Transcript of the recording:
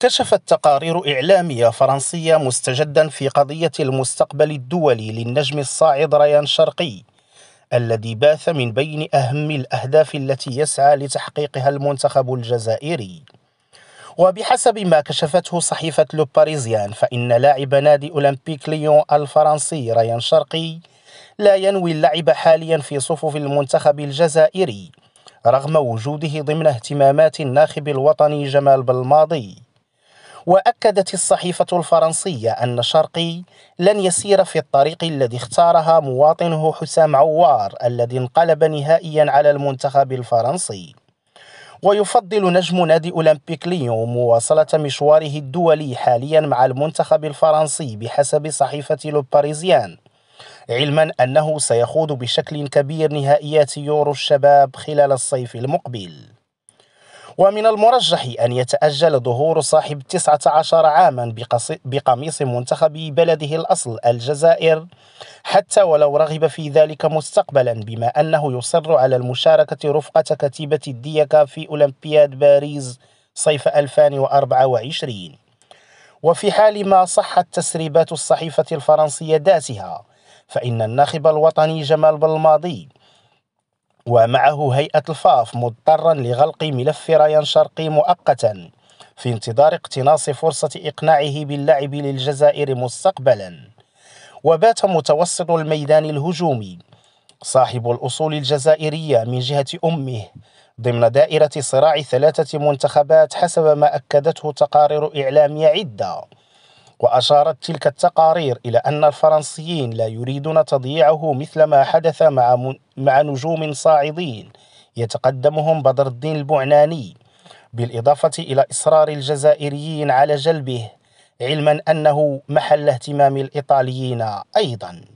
كشفت تقارير إعلامية فرنسية مستجدا في قضية المستقبل الدولي للنجم الصاعد ريان شرقي الذي باث من بين أهم الأهداف التي يسعى لتحقيقها المنتخب الجزائري وبحسب ما كشفته صحيفة لو باريزيان فإن لاعب نادي أولمبيك ليون الفرنسي ريان شرقي لا ينوي اللعب حاليا في صفوف المنتخب الجزائري رغم وجوده ضمن اهتمامات الناخب الوطني جمال بالماضي واكدت الصحيفه الفرنسيه ان شرقي لن يسير في الطريق الذي اختارها مواطنه حسام عوار الذي انقلب نهائيا على المنتخب الفرنسي ويفضل نجم نادي أولمبيك ليون مواصلة مشواره الدولي حاليا مع المنتخب الفرنسي بحسب صحيفة لوباريزيان علما أنه سيخوض بشكل كبير نهائيات يورو الشباب خلال الصيف المقبل ومن المرجح أن يتأجل ظهور صاحب 19 عاما بقميص منتخب بلده الأصل الجزائر حتى ولو رغب في ذلك مستقبلا بما أنه يصر على المشاركة رفقة كتيبة الديكا في أولمبياد باريس صيف 2024 وفي حال ما صحت تسريبات الصحيفة الفرنسية ذاتها فإن الناخب الوطني جمال بالماضي ومعه هيئة الفاف مضطرا لغلق ملف ريان شرقي مؤقتا في انتظار اقتناص فرصة إقناعه باللعب للجزائر مستقبلا وبات متوسط الميدان الهجومي صاحب الأصول الجزائرية من جهة أمه ضمن دائرة صراع ثلاثة منتخبات حسب ما أكدته تقارير إعلامية عدة وأشارت تلك التقارير إلى أن الفرنسيين لا يريدون تضييعه مثل ما حدث مع مع نجوم صاعدين يتقدمهم بدر الدين البعناني بالإضافة إلى إصرار الجزائريين على جلبه علما أنه محل اهتمام الإيطاليين أيضاً